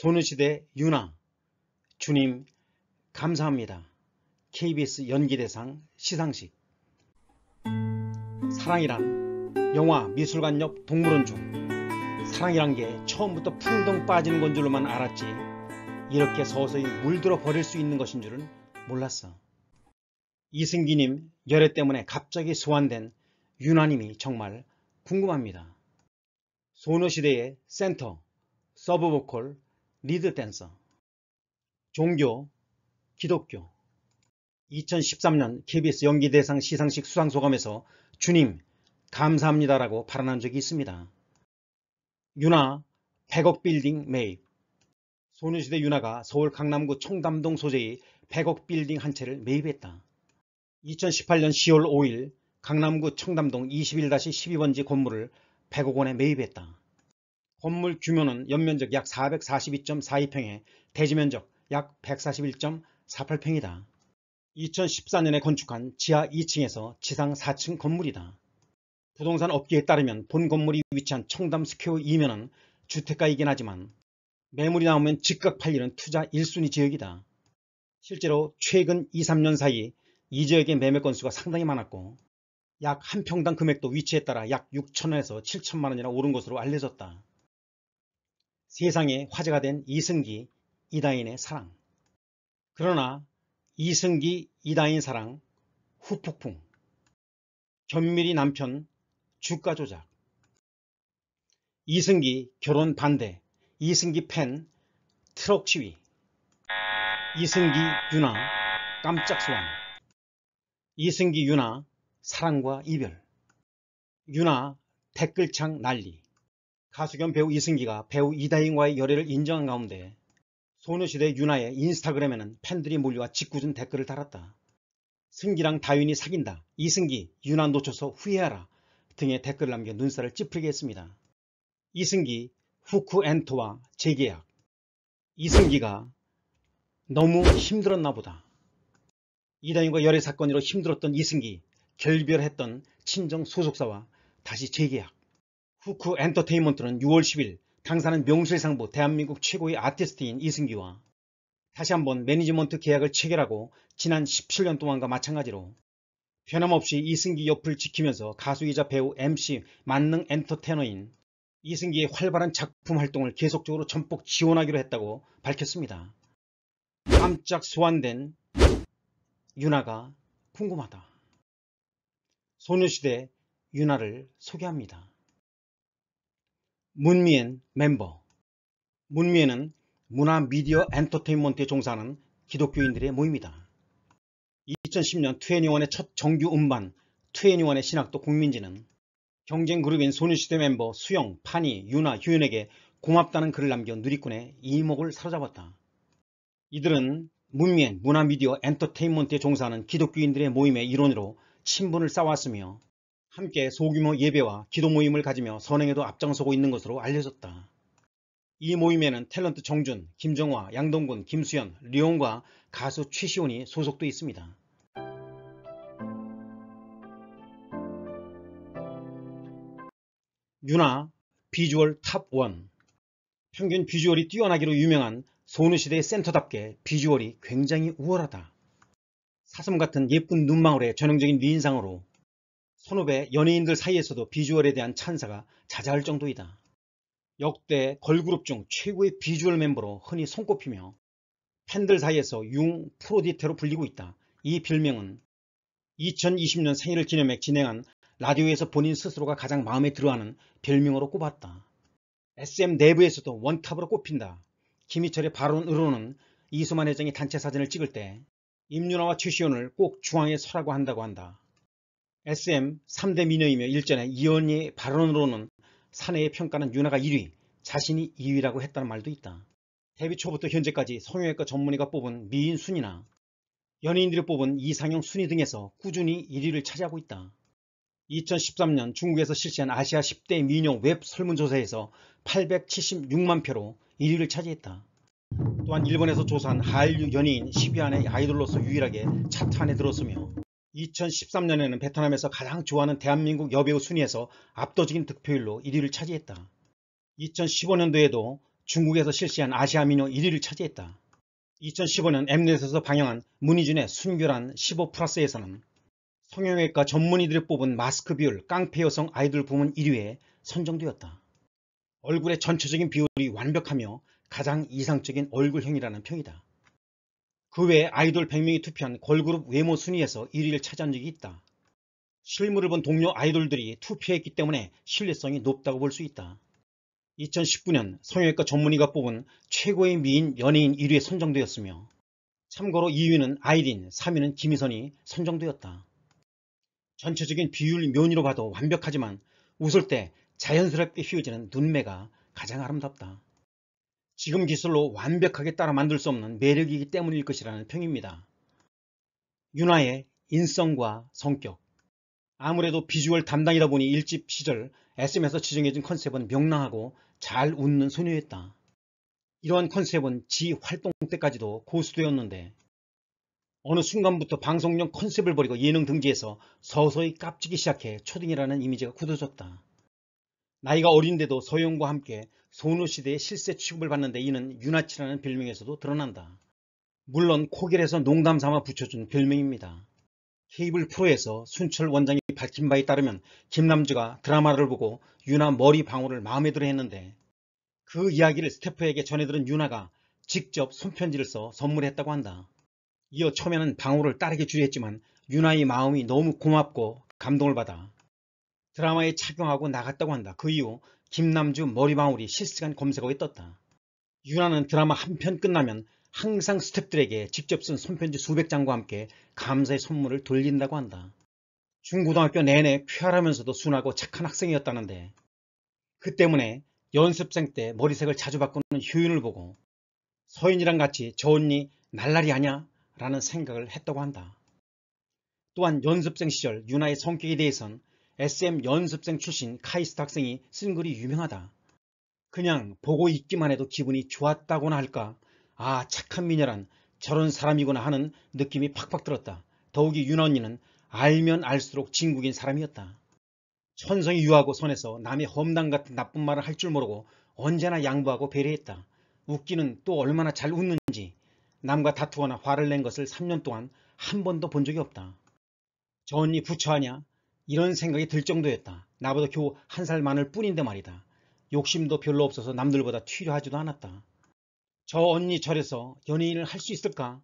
소녀시대 윤아 주님 감사합니다. KBS 연기대상 시상식 사랑이란 영화 미술관 옆 동물원 중 사랑이란 게 처음부터 풍덩 빠지는 건 줄로만 알았지 이렇게 서서히 물들어 버릴 수 있는 것인 줄은 몰랐어. 이승기님 열애 때문에 갑자기 소환된 윤아님이 정말 궁금합니다. 소녀시대의 센터, 서브보컬, 리드 댄서 종교 기독교 2013년 KBS 연기대상 시상식 수상소감에서 주님 감사합니다라고 발언한 적이 있습니다. 윤아 100억 빌딩 매입 소녀시대 윤아가 서울 강남구 청담동 소재의 100억 빌딩 한 채를 매입했다. 2018년 10월 5일 강남구 청담동 21-12번지 건물을 100억 원에 매입했다. 건물 규모는 연면적 약 442.42평에 대지면적 약 141.48평이다. 2014년에 건축한 지하 2층에서 지상 4층 건물이다. 부동산 업계에 따르면 본 건물이 위치한 청담 스퀘어 이면은 주택가이긴 하지만 매물이 나오면 즉각 팔리는 투자 1순위 지역이다. 실제로 최근 2, 3년 사이 이 지역의 매매 건수가 상당히 많았고 약 한 평당 금액도 위치에 따라 약 6천원에서 7천만원이나 오른 것으로 알려졌다. 세상에 화제가 된 이승기, 이다인의 사랑. 그러나 이승기, 이다인 사랑, 후폭풍, 견밀히 남편, 주가 조작, 이승기 결혼 반대, 이승기 팬, 트럭 시위, 이승기 윤아 깜짝 소환, 이승기 윤아 사랑과 이별, 윤아 댓글창 난리. 가수 겸 배우 이승기가 배우 이다인과의 열애를 인정한 가운데 소녀시대 윤하의 인스타그램에는 팬들이 몰려와 짓궂은 댓글을 달았다. 승기랑 다윤이 사귄다. 이승기, 윤아 놓쳐서 후회하라. 등의 댓글을 남겨 눈살을 찌푸리게 했습니다. 이승기, 후쿠 엔토와 재계약. 이승기가 너무 힘들었나 보다. 이다윤과 열애 사건으로 힘들었던 이승기, 결별했던 친정 소속사와 다시 재계약. 후쿠 그 엔터테인먼트는 6월 10일 당사는 명실상부 대한민국 최고의 아티스트인 이승기와 다시 한번 매니지먼트 계약을 체결하고 지난 17년 동안과 마찬가지로 변함없이 이승기 옆을 지키면서 가수이자 배우 MC 만능 엔터테너인 이승기의 활발한 작품 활동을 계속적으로 전폭 지원하기로 했다고 밝혔습니다. 깜짝 소환된 윤아가 궁금하다. 소녀시대 윤아를 소개합니다. 문미엔 멤버 문미엔은 문화 미디어 엔터테인먼트에 종사하는 기독교인들의 모임이다. 2010년 트웬티원의 첫 정규 음반 트웬티원의 신학도 국민지는 경쟁 그룹인 소녀시대 멤버 수영, 파니, 유나, 효연에게 고맙다는 글을 남겨 누리꾼의 이목을 사로잡았다. 이들은 문미엔 문화미디어 엔터테인먼트에 종사하는 기독교인들의 모임의 일원으로 친분을 쌓아왔으며 함께 소규모 예배와 기도 모임을 가지며 선행에도 앞장서고 있는 것으로 알려졌다. 이 모임에는 탤런트 정준, 김정화, 양동근, 김수현, 리온과 가수 최시온이 소속돼 있습니다. 유나 비주얼 탑1 평균 비주얼이 뛰어나기로 유명한 소녀시대의 센터답게 비주얼이 굉장히 우월하다. 사슴 같은 예쁜 눈망울의 전형적인 뉘인상으로 선후배 연예인들 사이에서도 비주얼에 대한 찬사가 자자할 정도이다. 역대 걸그룹 중 최고의 비주얼 멤버로 흔히 손꼽히며 팬들 사이에서 융 프로디테로 불리고 있다. 이별명은 2020년 생일을 기념해 진행한 라디오에서 본인 스스로가 가장 마음에 들어하는 별명으로 꼽았다. SM 내부에서도 원탑으로 꼽힌다. 김희철의 발언으로는 이수만 회장이 단체 사진을 찍을 때 임윤아와 최시원을꼭 중앙에 서라고 한다고 한다. SM 3대 미녀이며 일전에 이언희의 발언으로는 사내의 평가는 윤아가 1위, 자신이 2위라고 했다는 말도 있다. 데뷔 초부터 현재까지 성형외과 전문의가 뽑은 미인 순위나 연예인들이 뽑은 이상형 순위 등에서 꾸준히 1위를 차지하고 있다. 2013년 중국에서 실시한 아시아 10대 미녀 웹 설문조사에서 876만 표로 1위를 차지했다. 또한 일본에서 조사한 한류 연예인 10위 안에 아이돌로서 유일하게 차트 안에 들었으며 2013년에는 베트남에서 가장 좋아하는 대한민국 여배우 순위에서 압도적인 득표율로 1위를 차지했다. 2015년도에도 중국에서 실시한 아시아 민요 1위를 차지했다. 2015년 엠넷에서 방영한 문희준의 순결한 15 플러스에서는 성형외과 전문의들이 뽑은 마스크 비율 깡패 여성 아이돌 부문 1위에 선정되었다. 얼굴의 전체적인 비율이 완벽하며 가장 이상적인 얼굴형이라는 평이다. 그 외에 아이돌 100명이 투표한 걸그룹 외모 순위에서 1위를 차지한 적이 있다. 실물을 본 동료 아이돌들이 투표했기 때문에 신뢰성이 높다고 볼 수 있다. 2019년 성형외과 전문의가 뽑은 최고의 미인 연예인 1위에 선정되었으며 참고로 2위는 아이린, 3위는 김희선이 선정되었다. 전체적인 비율 면미로 봐도 완벽하지만 웃을 때 자연스럽게 휘어지는 눈매가 가장 아름답다. 지금 기술로 완벽하게 따라 만들 수 없는 매력이기 때문일 것이라는 평입니다. 윤화의 인성과 성격 아무래도 비주얼 담당이다 보니 일집 시절 SM에서 지정해진 컨셉은 명랑하고 잘 웃는 소녀였다. 이러한 컨셉은 지 활동 때까지도 고수되었는데 어느 순간부터 방송용 컨셉을 버리고 예능 등지에서 서서히 깝치기 시작해 초딩이라는 이미지가 굳어졌다. 나이가 어린데도 서용과 함께 소노시대의 실세 취급을 받는데 이는 유나치라는 별명에서도 드러난다. 물론 코겔에서 농담삼아 붙여준 별명입니다. 케이블 프로에서 순철 원장이 밝힌 바에 따르면 김남주가 드라마를 보고 유나 머리 방울을 마음에 들어 했는데 그 이야기를 스태프에게 전해들은 유나가 직접 손편지를 써 선물했다고 한다. 이어 처음에는 방울을 딸에게 주려 했지만 유나의 마음이 너무 고맙고 감동을 받아 드라마에 착용하고 나갔다고 한다. 그 이후 김남주 머리방울이 실시간 검색어에 떴다. 유나는 드라마 한 편 끝나면 항상 스탭들에게 직접 쓴 손편지 수백 장과 함께 감사의 선물을 돌린다고 한다. 중고등학교 내내 쾌활하면서도 순하고 착한 학생이었다는데 그 때문에 연습생 때 머리색을 자주 바꾸는 효윤을 보고 서윤이랑 같이 저 언니 날라리 아냐? 라는 생각을 했다고 한다. 또한 연습생 시절 유나의 성격에 대해선 SM 연습생 출신 카이스트 학생이 쓴 글이 유명하다. 그냥 보고 있기만 해도 기분이 좋았다고나 할까 아 착한 미녀란 저런 사람이구나 하는 느낌이 팍팍 들었다. 더욱이 윤 언니는 알면 알수록 진국인 사람이었다. 천성이 유하고 선해서 남의 험당 같은 나쁜 말을 할 줄 모르고 언제나 양보하고 배려했다. 웃기는 또 얼마나 잘 웃는지 남과 다투거나 화를 낸 것을 3년 동안 한 번도 본 적이 없다. 저 언니 부처하냐? 이런 생각이 들 정도였다. 나보다 겨우 한 살 많을 뿐인데 말이다. 욕심도 별로 없어서 남들보다 튀려하지도 않았다. 저 언니 절에서 연예인을 할 수 있을까?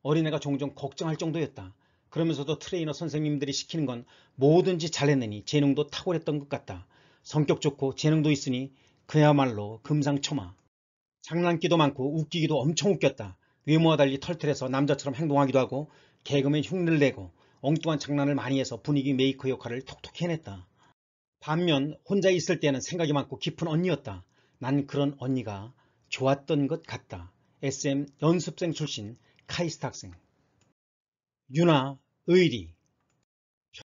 어린애가 종종 걱정할 정도였다. 그러면서도 트레이너 선생님들이 시키는 건 뭐든지 잘했느니 재능도 탁월했던 것 같다. 성격 좋고 재능도 있으니 그야말로 금상첨화. 장난기도 많고 웃기기도 엄청 웃겼다. 외모와 달리 털털해서 남자처럼 행동하기도 하고 개그맨 흉내를 내고 엉뚱한 장난을 많이 해서 분위기 메이커 역할을 톡톡 해냈다. 반면 혼자 있을 때는 생각이 많고 깊은 언니였다. 난 그런 언니가 좋았던 것 같다. SM 연습생 출신 카이스트 학생 윤아 의리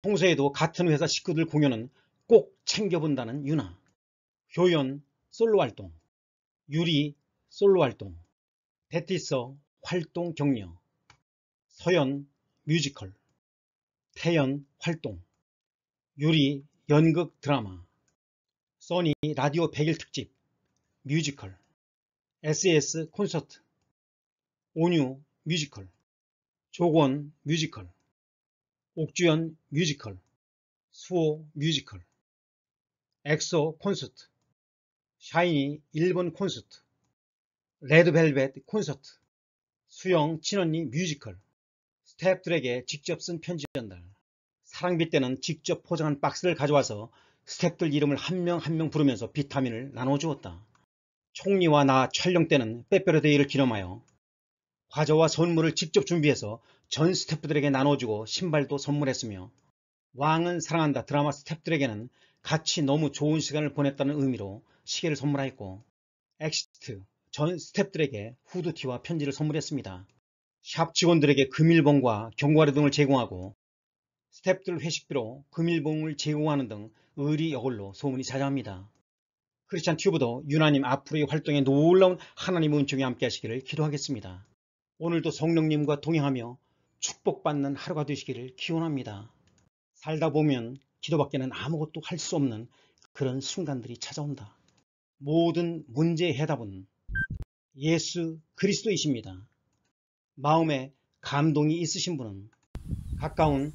평소에도 같은 회사 식구들 공연은 꼭 챙겨본다는 윤아 효연, 솔로 활동 유리, 솔로 활동 데티서, 활동 격려 서연, 뮤지컬 태연 활동, 유리 연극 드라마, 소니 라디오 100일 특집, 뮤지컬, s s 콘서트, 온유 뮤지컬, 조건 뮤지컬, 옥주연 뮤지컬, 수호 뮤지컬, 엑소 콘서트, 샤이니 일본 콘서트, 레드벨벳 콘서트, 수영 친언니 뮤지컬, 스태프들에게 직접 쓴 편지 전달, 사랑비 때는 직접 포장한 박스를 가져와서 스탭들 이름을 한명 한명 한 명 부르면서 비타민을 나눠주었다. 총리와 나 촬영 때는 빼빼로데이를 기념하여 과자와 선물을 직접 준비해서 전 스태프들에게 나눠주고 신발도 선물했으며 왕은 사랑한다 드라마 스태프들에게는 같이 너무 좋은 시간을 보냈다는 의미로 시계를 선물하였고 엑시트 전 스태프들에게 후드티와 편지를 선물했습니다. 샵 직원들에게 금일봉과 경과류 등을 제공하고 스탭들 회식비로 금일봉을 제공하는 등 의리 여걸로 소문이 자자합니다. 크리스찬 튜브도 유나님 앞으로의 활동에 놀라운 하나님 은총이 함께 하시기를 기도하겠습니다. 오늘도 성령님과 동행하며 축복받는 하루가 되시기를 기원합니다. 살다 보면 기도밖에는 아무것도 할 수 없는 그런 순간들이 찾아온다. 모든 문제의 해답은 예수 그리스도이십니다. 마음에 감동이 있으신 분은 가까운